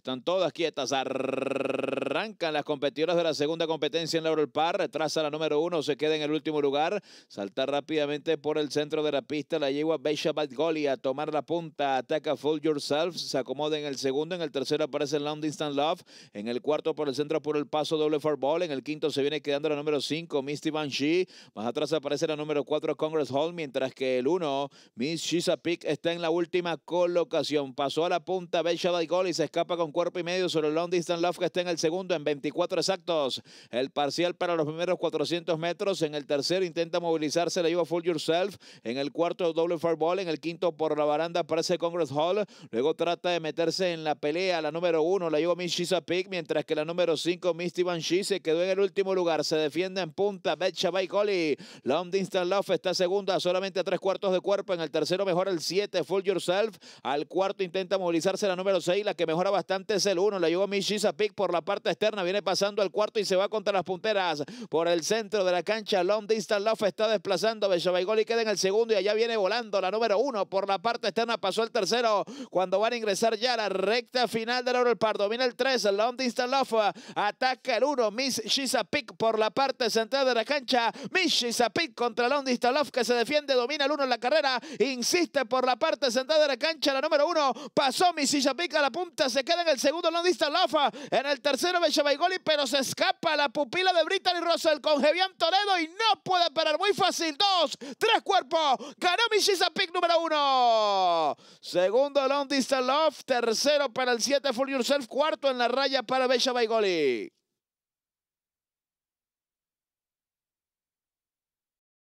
Están todas quietas. Arrancan las competidoras de la segunda competencia en Laurel Park. Retrasa la número uno, se queda en el último lugar. salta rápidamente por el centro de la pista. La yegua Beisha Goli a tomar la punta. Ataca Full Yourself. Se acomoda en el segundo. En el tercero aparece Long Distance Love. En el cuarto por el centro por el paso doble for ball. En el quinto se viene quedando la número cinco, Misty Banshee. Más atrás aparece la número cuatro, Congress Hall. Mientras que el uno, Miss Shizapik, está en la última colocación. Pasó a la punta Beisha Goli. Se escapa con cuerpo y medio sobre Long Distance Love que está en el segundo en 24 exactos. El parcial para los primeros 400 metros. En el tercero intenta movilizarse, la lleva Full Yourself. En el cuarto, doble fireball. En el quinto, por la baranda, aparece Congress Hall. Luego trata de meterse en la pelea. La número uno la lleva Miss Shisa Pick mientras que la número cinco, Misty Banshee, se quedó en el último lugar. Se defiende en punta Betcha Baikoli. Long Distance Love está segunda, solamente a tres cuartos de cuerpo. En el tercero, mejora el siete Full Yourself. Al cuarto, intenta movilizarse la número seis, la que mejora bastante es el uno, La llevó Miss Shisa por la parte externa, viene pasando al cuarto y se va contra las punteras por el centro de la cancha. Long Distance Love está desplazando. Bellobaigol y queda en el segundo y allá viene volando la número uno por la parte externa. Pasó el tercero cuando van a ingresar ya la recta final del Oro el Pardo. Viene el tres Long Distance Love ataca el uno Miss Shizapik por la parte central de la cancha. Miss Shizapik contra Long Distance Love que se defiende, domina el uno en la carrera, insiste por la parte central de la cancha. La número uno pasó Miss Shizapik a la punta, se queda en el segundo Long Distance Love. En el tercero Bella pero se escapa la pupila de Brittany Russell con Jevian Toledo y no puede parar. Muy fácil. Dos, tres cuerpos. Ganó Pick número uno. Segundo, Long Distance Love. Tercero para el 7, Full Yourself. Cuarto en la raya para Bella